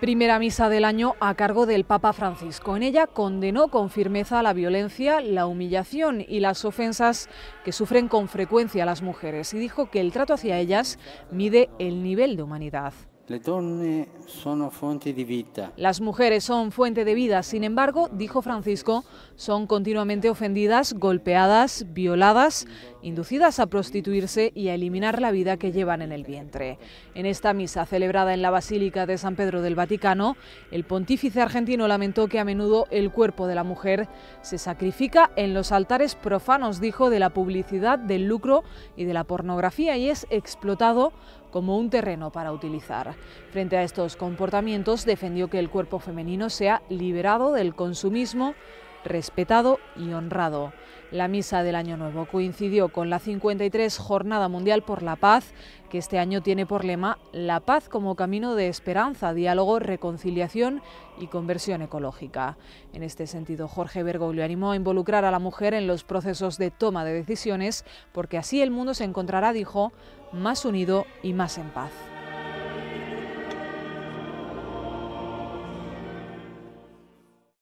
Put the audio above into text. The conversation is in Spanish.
Primera misa del año a cargo del Papa Francisco. En ella condenó con firmeza la violencia, la humillación y las ofensas que sufren con frecuencia las mujeres y dijo que el trato hacia ellas mide el nivel de humanidad. Las mujeres son fuente de vida, sin embargo, dijo Francisco, son continuamente ofendidas, golpeadas, violadas, inducidas a prostituirse y a eliminar la vida que llevan en el vientre. En esta misa celebrada en la Basílica de San Pedro del Vaticano, el pontífice argentino lamentó que a menudo el cuerpo de la mujer se sacrifica en los altares profanos, dijo, de la publicidad, del lucro y de la pornografía y es explotado como un terreno para utilizar. Frente a estos comportamientos defendió que el cuerpo femenino sea liberado del consumismo respetado y honrado. La misa del Año Nuevo coincidió con la 53 Jornada Mundial por la Paz, que este año tiene por lema La paz como camino de esperanza, diálogo, reconciliación y conversión ecológica. En este sentido, Jorge Bergoglio animó a involucrar a la mujer en los procesos de toma de decisiones, porque así el mundo se encontrará, dijo, más unido y más en paz.